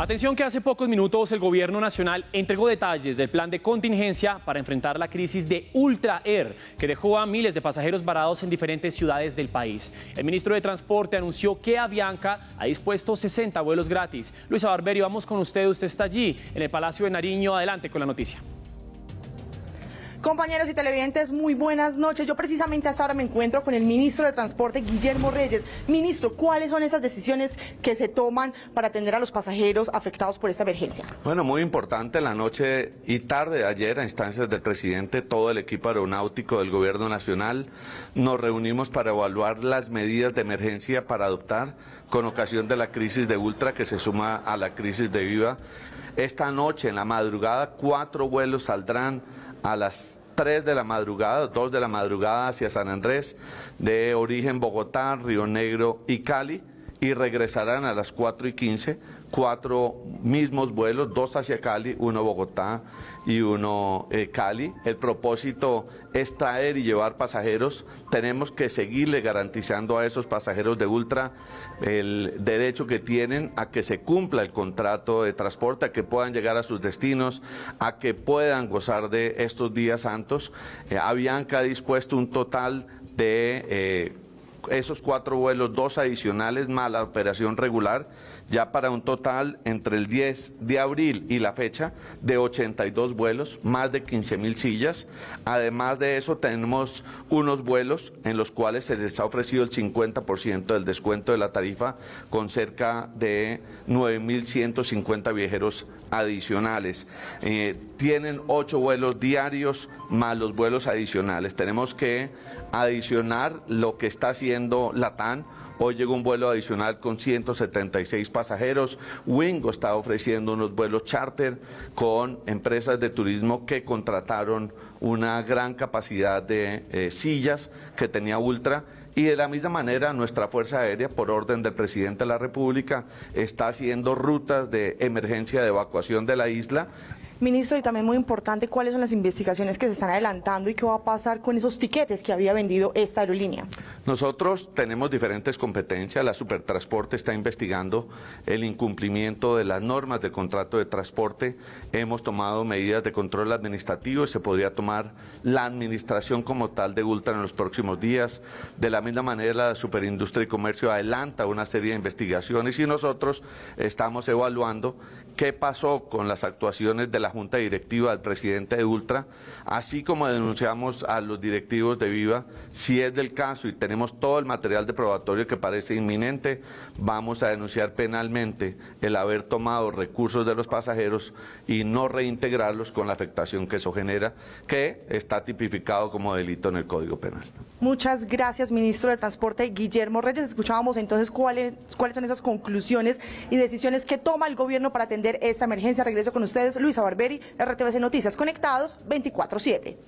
Atención que hace pocos minutos el gobierno nacional entregó detalles del plan de contingencia para enfrentar la crisis de Ultra Air, que dejó a miles de pasajeros varados en diferentes ciudades del país. El ministro de Transporte anunció que Avianca ha dispuesto 60 vuelos gratis. Luisa Barberi, vamos con usted, usted está allí, en el Palacio de Nariño. Adelante con la noticia. Compañeros y televidentes, muy buenas noches. Yo precisamente hasta ahora me encuentro con el ministro de Transporte, Guillermo Reyes. Ministro, ¿cuáles son esas decisiones que se toman para atender a los pasajeros afectados por esta emergencia? Bueno, muy importante la noche y tarde de ayer, a instancias del presidente, todo el equipo aeronáutico del Gobierno Nacional, nos reunimos para evaluar las medidas de emergencia para adoptar con ocasión de la crisis de Ultra que se suma a la crisis de Viva. Esta noche, en la madrugada, cuatro vuelos saldrán a las 3 de la madrugada, 2 de la madrugada hacia San Andrés, de origen Bogotá, Río Negro y Cali y regresarán a las 4 y 15, cuatro mismos vuelos, dos hacia Cali, uno Bogotá y uno eh, Cali. El propósito es traer y llevar pasajeros. Tenemos que seguirle garantizando a esos pasajeros de Ultra el derecho que tienen a que se cumpla el contrato de transporte, a que puedan llegar a sus destinos, a que puedan gozar de estos días santos. Eh, Avianca ha dispuesto un total de... Eh, esos cuatro vuelos, dos adicionales más la operación regular, ya para un total entre el 10 de abril y la fecha de 82 vuelos, más de 15 mil sillas. Además de eso, tenemos unos vuelos en los cuales se les ha ofrecido el 50% del descuento de la tarifa con cerca de 9.150 viajeros adicionales. Eh, tienen ocho vuelos diarios más los vuelos adicionales. Tenemos que adicionar lo que está haciendo Hoy llegó un vuelo adicional con 176 pasajeros. Wingo está ofreciendo unos vuelos charter con empresas de turismo que contrataron una gran capacidad de eh, sillas que tenía Ultra y de la misma manera, nuestra Fuerza Aérea, por orden del presidente de la República, está haciendo rutas de emergencia de evacuación de la isla Ministro, y también muy importante, ¿cuáles son las investigaciones que se están adelantando y qué va a pasar con esos tiquetes que había vendido esta aerolínea? Nosotros tenemos diferentes competencias. La Supertransporte está investigando el incumplimiento de las normas del contrato de transporte. Hemos tomado medidas de control administrativo y se podría tomar la administración como tal de Ultra en los próximos días. De la misma manera, la Superindustria y Comercio adelanta una serie de investigaciones y nosotros estamos evaluando qué pasó con las actuaciones de la Junta Directiva, al presidente de Ultra, así como denunciamos a los directivos de Viva, si es del caso y tenemos todo el material de probatorio que parece inminente, vamos a denunciar penalmente el haber tomado recursos de los pasajeros y no reintegrarlos con la afectación que eso genera, que está tipificado como delito en el Código Penal. Muchas gracias, ministro de Transporte Guillermo Reyes. Escuchábamos entonces cuáles, cuáles son esas conclusiones y decisiones que toma el gobierno para atender esta emergencia. Regreso con ustedes, Luis Barbera. Barberi, RTVC Noticias Conectados 24-7.